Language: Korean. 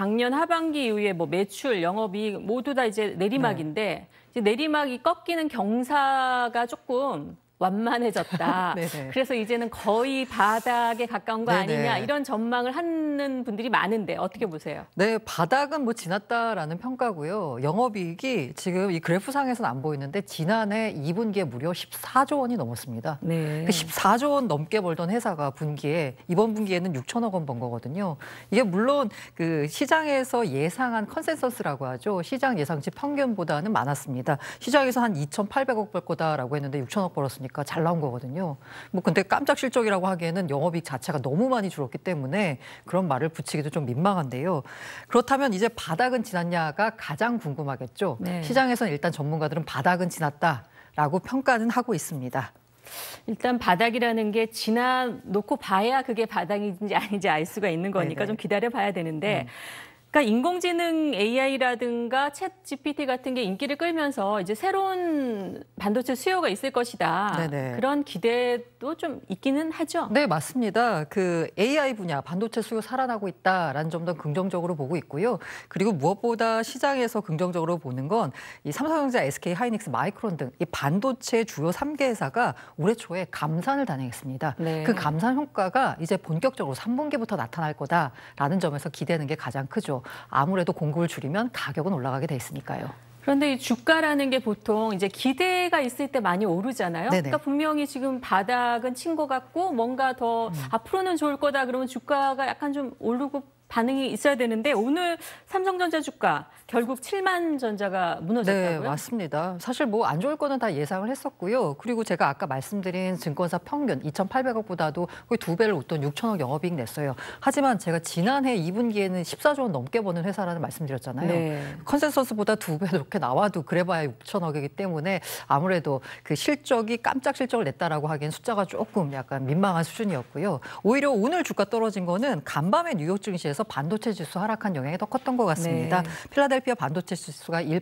작년 하반기 이후에 뭐 매출, 영업이익 모두 다 이제 내리막인데 네. 이제 내리막이 꺾이는 경사가 조금 완만해졌다. 네, 네. 그래서 이제는 거의 바닥에 가까운 거 네네. 네. 아니냐 이런 전망을 하는 분들이 많은데 어떻게 보세요? 네, 바닥은 뭐 지났다라는 평가고요. 영업이익이 지금 이 그래프상에서는 안 보이는데 지난해 2분기에 무려 14조 원이 넘었습니다. 네. 14조 그러니까 원 넘게 벌던 회사가 분기에 이번 분기에는 6천억 원 번 거거든요. 이게 물론 그 시장에서 예상한 컨센서스라고 하죠. 시장 예상치 평균보다는 많았습니다. 시장에서 한 2,800억 벌 거다라고 했는데 6천억 벌었으니까 보니까 잘 나온 거거든요. 뭐 근데 깜짝 실적이라고 하기에는 영업이 자체가 너무 많이 줄었기 때문에 그런 말을 붙이기도 좀 민망한데요. 그렇다면 이제 바닥은 지났냐가 가장 궁금하겠죠. 네. 시장에서는 일단 전문가들은 바닥은 지났다라고 평가는 하고 있습니다. 일단 바닥이라는 게 지나 놓고 봐야 그게 바닥인지 아닌지 알 수가 있는 거니까 네네. 좀 기다려 봐야 되는데 음. 그러니까 인공지능 AI라든가 챗 GPT 같은 게 인기를 끌면서 이제 새로운 반도체 수요가 있을 것이다. 네네. 그런 기대도 좀 있기는 하죠. 네, 맞습니다. 그 AI 분야 반도체 수요 살아나고 있다라는 점도 긍정적으로 보고 있고요. 그리고 무엇보다 시장에서 긍정적으로 보는 건 이 삼성전자, SK 하이닉스, 마이크론 등 이 반도체 주요 3개 회사가 올해 초에 감산을 단행했습니다. 네. 그 감산 효과가 이제 본격적으로 3분기부터 나타날 거다라는 점에서 기대는 게 가장 크죠. 아무래도 공급을 줄이면 가격은 올라가게 돼 있으니까요. 그런데 이 주가라는 게 보통 이제 기대가 있을 때 많이 오르잖아요. 네네. 그러니까 분명히 지금 바닥은 친 것 같고 뭔가 더 음. 앞으로는 좋을 거다 그러면 주가가 약간 좀 오르고 반응이 있어야 되는데 오늘 삼성전자 주가 결국 7만 전자가 무너졌다고요? 네, 맞습니다. 사실 뭐 안 좋을 거는 다 예상을 했었고요. 그리고 제가 아까 말씀드린 증권사 평균 2,800억보다도 거의 두 배를 웃던 6천억 영업이익 냈어요. 하지만 제가 지난해 2분기에는 14조 원 넘게 버는 회사라는 말씀드렸잖아요. 네. 컨센서스보다 두배이렇게 나와도 그래봐야 6천억이기 때문에 아무래도 그 실적이 깜짝 실적을 냈다라고 하기엔 숫자가 조금 약간 민망한 수준이었고요. 오히려 오늘 주가 떨어진 거는 간밤에 뉴욕 증시에서 반도체 지수 하락한 영향이 더 컸던 것 같습니다. 네. 필라델피아 반도체 지수가 1%